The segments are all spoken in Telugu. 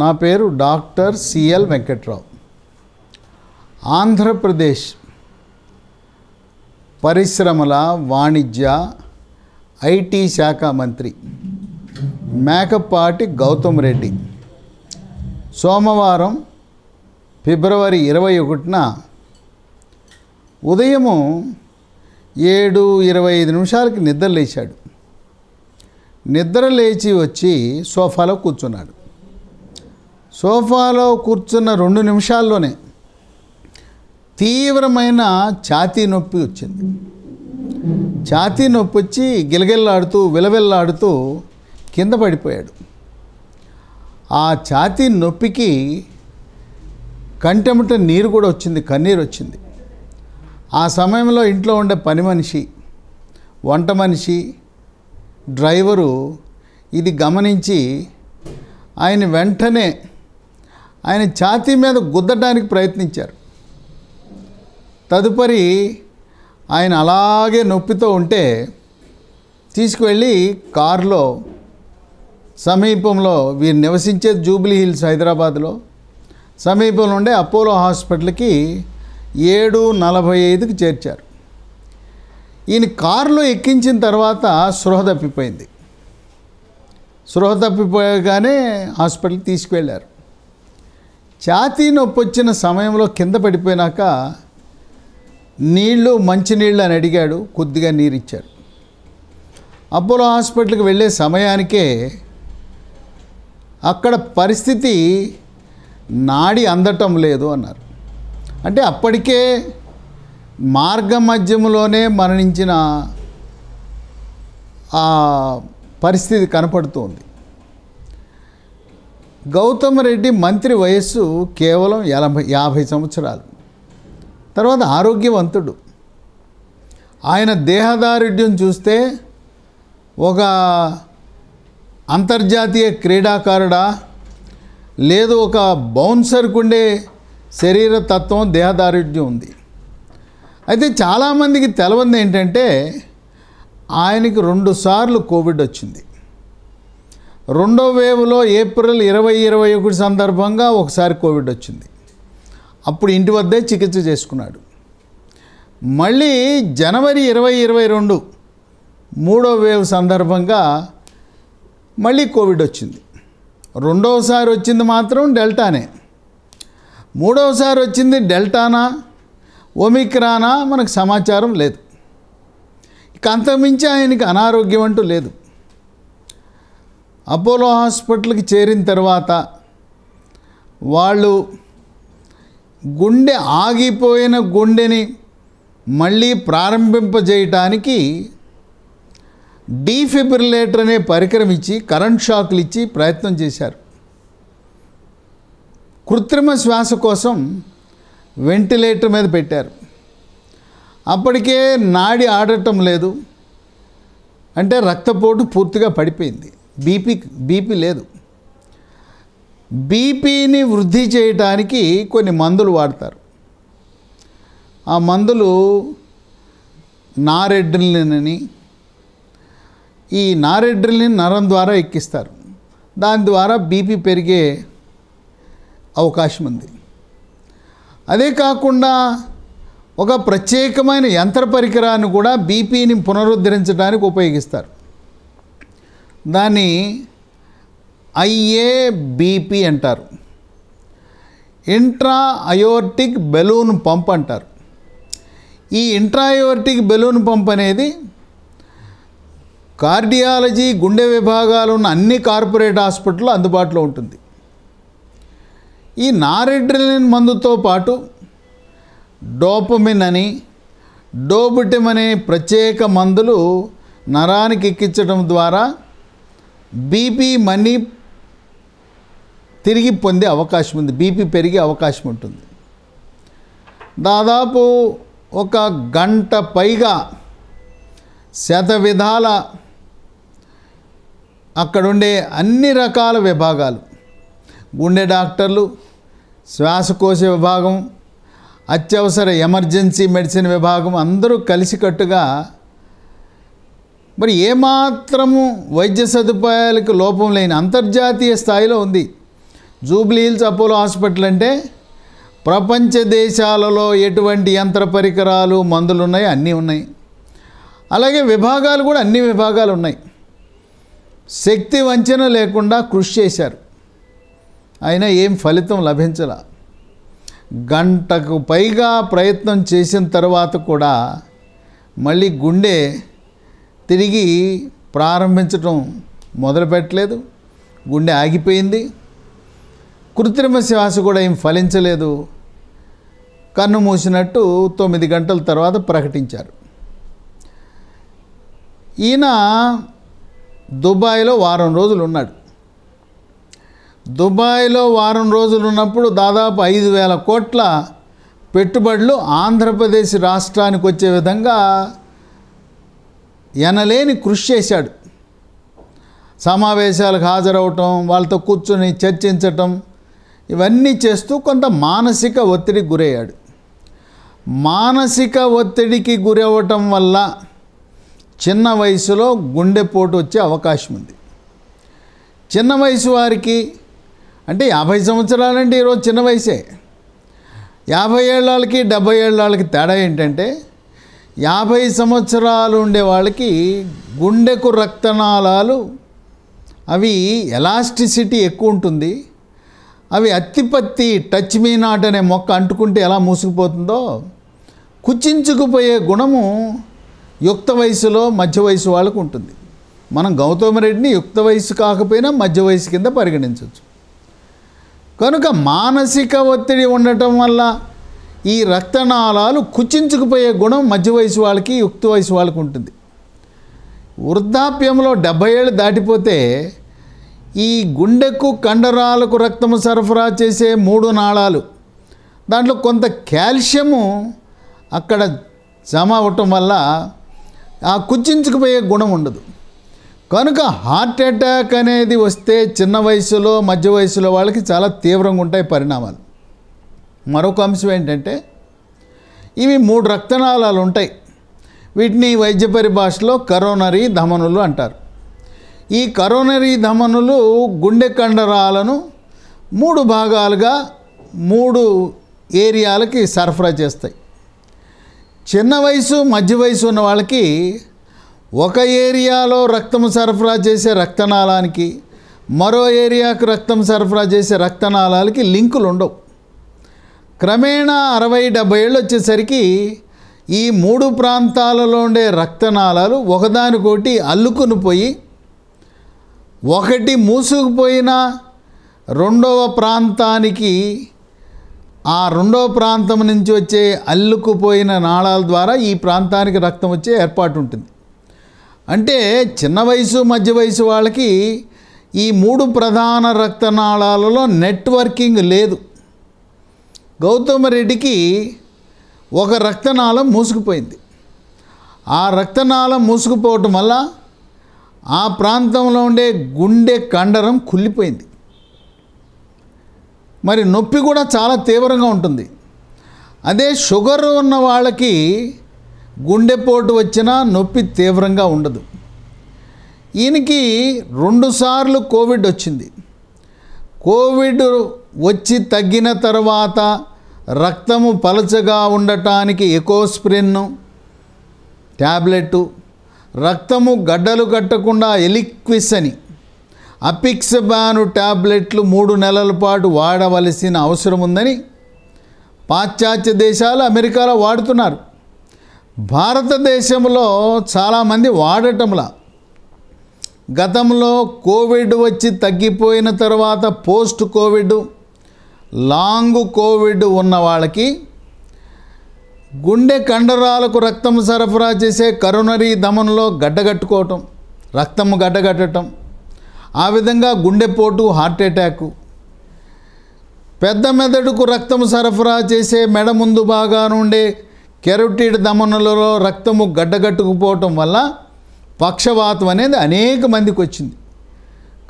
నా పేరు డాక్టర్ సిఎల్ వెంకట్రావు ఆంధ్రప్రదేశ్ పరిశ్రమల వాణిజ్య ఐటీ శాఖ మంత్రి మేకపాటి గౌతమ్ రెడ్డి సోమవారం ఫిబ్రవరి ఇరవై ఒకటిన ఉదయము ఏడు ఇరవై ఐదు నిమిషాలకి నిద్ర లేచాడు నిద్ర లేచి వచ్చి సోఫాలో కూర్చున్నాడు సోఫాలో కూర్చున్న రెండు నిమిషాల్లోనే తీవ్రమైన ఛాతీ నొప్పి వచ్చింది ఛాతీ నొప్పి వచ్చి గిలగిల్లాడుతూ విలవిల్లాడుతూ కింద పడిపోయాడు ఆ ఛాతీ నొప్పికి కంటెమట నీరు కూడా వచ్చింది కన్నీరు వచ్చింది ఆ సమయంలో ఇంట్లో ఉండే పని మనిషి వంట మనిషి డ్రైవరు ఇది గమనించి ఆయన వెంటనే ఆయన ఛాతీ మీద గుద్దడానికి ప్రయత్నించారు తదుపరి ఆయన అలాగే నొప్పితో ఉంటే తీసుకువెళ్ళి కారులో సమీపంలో వీరు నివసించే జూబ్లీ హిల్స్ హైదరాబాద్లో సమీపంలో ఉండే అపోలో హాస్పిటల్కి ఏడు నలభై ఐదుకి చేర్చారు ఈయన కారులో ఎక్కించిన తర్వాత సృహ తప్పిపోయింది సృహ తప్పిపోయగానే హాస్పిటల్కి తీసుకువెళ్ళారు ఛాతీ నొప్పి వచ్చిన సమయంలో కింద పడిపోయినాక నీళ్ళు మంచినీళ్ళు అని అడిగాడు కొద్దిగా నీరు ఇచ్చాడు అపోలో హాస్పిటల్కి వెళ్ళే సమయానికే అక్కడ పరిస్థితి నాడి అందటం లేదు అన్నారు అంటే అప్పటికే మార్గ మధ్యంలోనే మరణించిన ఆ పరిస్థితి కనపడుతుంది గౌతమ్ రెడ్డి మంత్రి వయస్సు కేవలం ఎనభై యాభై సంవత్సరాలు తర్వాత ఆరోగ్యవంతుడు ఆయన దేహదారుఢ్యం చూస్తే ఒక అంతర్జాతీయ క్రీడాకారుడా లేదు ఒక బౌన్సర్కుండే శరీర తత్వం దేహదారుఢ్యం ఉంది అయితే చాలామందికి తెలవంది ఏంటంటే ఆయనకి రెండుసార్లు కోవిడ్ వచ్చింది రెండో వేవ్లో ఏప్రిల్ ఇరవై ఇరవై ఒకటి సందర్భంగా ఒకసారి కోవిడ్ వచ్చింది అప్పుడు ఇంటి వద్దే చికిత్స చేసుకున్నాడు మళ్ళీ జనవరి ఇరవై ఇరవై రెండు మూడో వేవ్ సందర్భంగా మళ్ళీ కోవిడ్ వచ్చింది రెండవసారి వచ్చింది మాత్రం డెల్టానే మూడవసారి వచ్చింది డెల్టానా ఒమిక్రానా మనకు సమాచారం లేదు ఇక అంతకుమించి ఆయనకి అనారోగ్యం అంటూ లేదు అపోలో హాస్పిటల్కి చేరిన తర్వాత వాళ్ళు గుండె ఆగిపోయిన గుండెని మళ్ళీ ప్రారంభింపజేయటానికి డీఫిబ్రిలేటర్ అనే పరికరం ఇచ్చి కరెంట్ షాక్లు ఇచ్చి ప్రయత్నం చేశారు కృత్రిమ శ్వాస కోసం వెంటిలేటర్ మీద పెట్టారు అప్పటికే నాడి ఆడటం లేదు అంటే రక్తపోటు పూర్తిగా పడిపోయింది బీపీ బీపీ లేదు బీపీని వృద్ధి చేయటానికి కొన్ని మందులు వాడతారు ఆ మందులు నారెడ్రిలినని ఈ నారెడ్రిలిన్ నరం ద్వారా ఎక్కిస్తారు దాని ద్వారా బీపీ పెరిగే అవకాశం ఉంది అదే కాకుండా ఒక ప్రత్యేకమైన యంత్ర పరికరాన్ని కూడా బీపీని పునరుద్ధరించడానికి ఉపయోగిస్తారు దాన్ని ఐఏబిపి అంటారు ఇంట్రా అయోర్టిక్ బెలూన్ పంప్ అంటారు ఈ ఇంట్రా అయోర్టిక్ బెలూన్ పంప్ అనేది కార్డియాలజీ గుండె విభాగాలు ఉన్న అన్ని కార్పొరేట్ హాస్పిటల్లో అందుబాటులో ఉంటుంది ఈ నారెడ్రిలిన్ మందుతో పాటు డోపమిన్ అని డోబిటిమ్ అనే ప్రత్యేక మందులు నరానికి ఎక్కించడం ద్వారా బీపీ మనీ తిరిగి పొందే అవకాశం ఉంది బీపీ పెరిగే అవకాశం ఉంటుంది దాదాపు ఒక గంట పైగా శత విధాల అక్కడుండే అన్ని రకాల విభాగాలు గుండె డాక్టర్లు శ్వాసకోశ విభాగం అత్యవసర ఎమర్జెన్సీ మెడిసిన్ విభాగం అందరూ కలిసికట్టుగా మరి ఏమాత్రము వైద్య సదుపాయాలకు లోపం లేని అంతర్జాతీయ స్థాయిలో ఉంది జూబ్లీ హిల్స్ అపోలో హాస్పిటల్ అంటే ప్రపంచ దేశాలలో ఎటువంటి యంత్ర పరికరాలు మందులు ఉన్నాయి అన్నీ ఉన్నాయి అలాగే విభాగాలు కూడా అన్ని విభాగాలు ఉన్నాయి శక్తి వంచన లేకుండా కృషి చేశారు అయినా ఏం ఫలితం లభించాల గంటకు పైగా ప్రయత్నం చేసిన తర్వాత కూడా మళ్ళీ గుండె తిరిగి మొదలు మొదలుపెట్టలేదు గుండె ఆగిపోయింది కృత్రిమ శ్వాస కూడా ఏం ఫలించలేదు కన్ను మూసినట్టు తొమ్మిది గంటల తర్వాత ప్రకటించారు ఈయన దుబాయ్లో వారం రోజులు ఉన్నాడు దుబాయ్లో వారం రోజులు ఉన్నప్పుడు దాదాపు ఐదు వేల కోట్ల పెట్టుబడులు ఆంధ్రప్రదేశ్ రాష్ట్రానికి వచ్చే విధంగా ఎనలేని కృషి చేశాడు సమావేశాలకు హాజరవటం వాళ్ళతో కూర్చొని చర్చించటం ఇవన్నీ చేస్తూ కొంత మానసిక ఒత్తిడికి గురయ్యాడు మానసిక ఒత్తిడికి గురవ్వటం వల్ల చిన్న వయసులో గుండెపోటు వచ్చే అవకాశం ఉంది చిన్న వయసు వారికి అంటే యాభై సంవత్సరాలంటే ఈరోజు చిన్న వయసే యాభై ఏళ్ళకి డెబ్భై ఏళ్ళకి తేడా ఏంటంటే యాభై సంవత్సరాలు ఉండే వాళ్ళకి గుండెకు రక్తనాళాలు అవి ఎలాస్టిసిటీ ఎక్కువ ఉంటుంది అవి అత్తిపత్తి టచ్ మీ నాట్ అనే మొక్క అంటుకుంటే ఎలా మూసుకుపోతుందో కుచించుకుపోయే గుణము యుక్త వయసులో మధ్య వయసు వాళ్ళకు ఉంటుంది మనం గౌతమ రెడ్డిని యుక్త వయసు కాకపోయినా మధ్య వయసు కింద పరిగణించవచ్చు కనుక మానసిక ఒత్తిడి ఉండటం వల్ల ఈ రక్తనాళాలు కుచించుకుపోయే గుణం మధ్య వయసు వాళ్ళకి యుక్త వయసు వాళ్ళకి ఉంటుంది వృద్ధాప్యంలో డెబ్బై ఏళ్ళు దాటిపోతే ఈ గుండెకు కండరాలకు రక్తము సరఫరా చేసే మూడు నాళాలు దాంట్లో కొంత కాల్షియము అక్కడ జమ అవటం వల్ల ఆ కుచించుకుపోయే గుణం ఉండదు కనుక హార్ట్ అటాక్ అనేది వస్తే చిన్న వయసులో మధ్య వయసులో వాళ్ళకి చాలా తీవ్రంగా ఉంటాయి పరిణామాలు మరొక అంశం ఏంటంటే ఇవి మూడు రక్తనాళాలు ఉంటాయి వీటిని వైద్య పరిభాషలో కరోనరీ ధమనులు అంటారు ఈ కరోనరీ ధమనులు గుండె కండరాలను మూడు భాగాలుగా మూడు ఏరియాలకి సరఫరా చేస్తాయి చిన్న వయసు మధ్య వయసు ఉన్న వాళ్ళకి ఒక ఏరియాలో రక్తం సరఫరా చేసే రక్తనాళానికి మరో ఏరియాకు రక్తం సరఫరా చేసే రక్తనాళాలకి లింకులు ఉండవు క్రమేణా అరవై డెబ్బై ఏళ్ళు వచ్చేసరికి ఈ మూడు ప్రాంతాలలో ఉండే రక్తనాళాలు ఒకదానికొకటి అల్లుకుని పోయి ఒకటి మూసుకుపోయినా రెండవ ప్రాంతానికి ఆ రెండవ ప్రాంతం నుంచి వచ్చే అల్లుకుపోయిన నాళాల ద్వారా ఈ ప్రాంతానికి రక్తం వచ్చే ఏర్పాటు ఉంటుంది అంటే చిన్న వయసు మధ్య వయసు వాళ్ళకి ఈ మూడు ప్రధాన రక్తనాళాలలో నెట్వర్కింగ్ లేదు గౌతమ రెడ్డికి ఒక రక్తనాళం మూసుకుపోయింది ఆ రక్తనాళం మూసుకుపోవటం వల్ల ఆ ప్రాంతంలో ఉండే గుండె కండరం కుళ్ళిపోయింది మరి నొప్పి కూడా చాలా తీవ్రంగా ఉంటుంది అదే షుగర్ ఉన్న వాళ్ళకి గుండెపోటు వచ్చినా నొప్పి తీవ్రంగా ఉండదు ఈయనకి రెండుసార్లు కోవిడ్ వచ్చింది కోవిడ్ వచ్చి తగ్గిన తర్వాత రక్తము పలచగా ఉండటానికి ఎకోస్ప్రిన్ను ట్యాబ్లెట్టు రక్తము గడ్డలు కట్టకుండా ఎలిక్విస్ అని అపిక్సబాను ట్యాబ్లెట్లు మూడు నెలల పాటు వాడవలసిన అవసరం ఉందని పాశ్చాత్య దేశాలు అమెరికాలో వాడుతున్నారు భారతదేశంలో చాలామంది వాడటంలా గతంలో కోవిడ్ వచ్చి తగ్గిపోయిన తర్వాత పోస్ట్ కోవిడ్ లాంగ్ కోవిడ్ ఉన్న వాళ్ళకి గుండె కండరాలకు రక్తం సరఫరా చేసే కరోనరీ దమనలో గడ్డగట్టుకోవటం రక్తము గడ్డగట్టడం ఆ విధంగా గుండెపోటు హార్ట్ అటాకు పెద్ద మెదడుకు రక్తము సరఫరా చేసే మెడ ముందు బాగా నుండే కెరోటిడ్ దమనలలో రక్తము గడ్డగట్టుకుపోవటం వల్ల పక్షవాతం అనేది అనేక మందికి వచ్చింది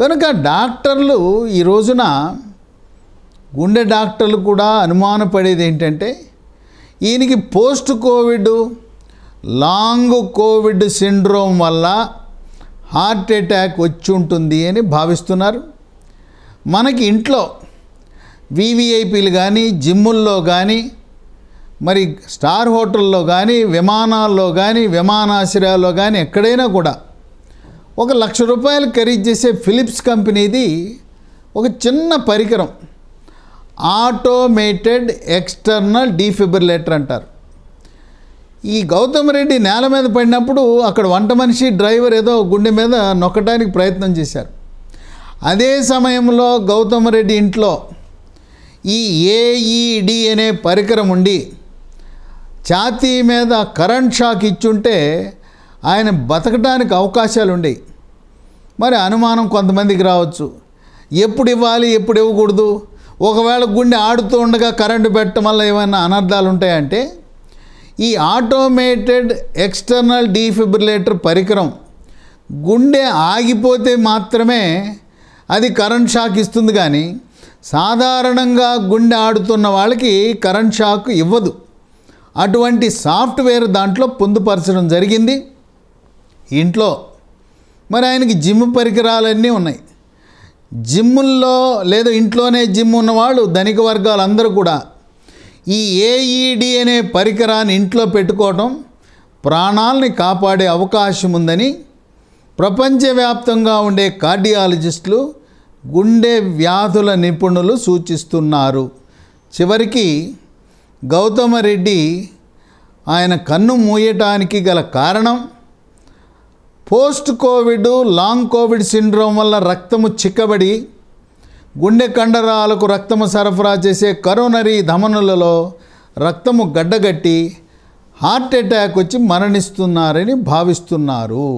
కనుక డాక్టర్లు ఈ రోజున గుండె డాక్టర్లు కూడా అనుమానపడేది ఏంటంటే ఈయనకి post covid long covid syndrome వల్ల హార్ట్ అటాక్ వచ్చి ఉంటుంది అని భావిస్తున్నారు మనకి ఇంట్లో వివిఐపీలు కానీ జిమ్ముల్లో కానీ మరి స్టార్ హోటల్లో కానీ విమానాల్లో కానీ విమానాశ్రయాల్లో కానీ ఎక్కడైనా కూడా ఒక లక్ష రూపాయలు ఖరీదు చేసే ఫిలిప్స్ కంపెనీది ఒక చిన్న పరికరం ఆటోమేటెడ్ ఎక్స్టర్నల్ డీఫిబ్రిలేటర్ అంటారు ఈ గౌతమ్ రెడ్డి నేల మీద పడినప్పుడు అక్కడ వంట మనిషి డ్రైవర్ ఏదో గుండె మీద నొక్కడానికి ప్రయత్నం చేశారు అదే సమయంలో గౌతమ్ రెడ్డి ఇంట్లో ఈ ఏఈడి అనే పరికరం ఉండి ఛాతీ మీద కరెంట్ షాక్ ఇచ్చుంటే ఆయన బతకడానికి అవకాశాలు ఉండేవి మరి అనుమానం కొంతమందికి రావచ్చు ఎప్పుడు ఇవ్వాలి ఎప్పుడు ఇవ్వకూడదు ఒకవేళ గుండె ఆడుతూ ఉండగా కరెంటు పెట్టడం వల్ల ఏమైనా అనర్థాలు ఉంటాయంటే ఈ ఆటోమేటెడ్ ఎక్స్టర్నల్ డీఫిబ్రిలేటర్ పరికరం గుండె ఆగిపోతే మాత్రమే అది కరెంట్ షాక్ ఇస్తుంది కానీ సాధారణంగా గుండె ఆడుతున్న వాళ్ళకి కరెంట్ షాక్ ఇవ్వదు అటువంటి సాఫ్ట్వేర్ దాంట్లో పొందుపరచడం జరిగింది ఇంట్లో మరి ఆయనకి జిమ్ పరికరాలన్నీ ఉన్నాయి జిమ్ముల్లో లేదా ఇంట్లోనే జిమ్ ఉన్నవాళ్ళు ధనిక వర్గాలు అందరూ కూడా ఈ ఏఈడి e అనే పరికరాన్ని ఇంట్లో పెట్టుకోవటం ప్రాణాలని కాపాడే అవకాశం ఉందని ప్రపంచవ్యాప్తంగా ఉండే కార్డియాలజిస్టులు గుండె వ్యాధుల నిపుణులు సూచిస్తున్నారు చివరికి గౌతమ రెడ్డి ఆయన కన్ను మూయటానికి గల కారణం post covid long covid syndrome వల్ల రక్తము చిక్కబడి గుండె కండరాలకు రక్తము సరఫరా చేసే కరోనరీ ధమనులలో రక్తము గడ్డగట్టి హార్ట్ అటాక్ వచ్చి మరణిస్తున్నారని భావిస్తున్నారు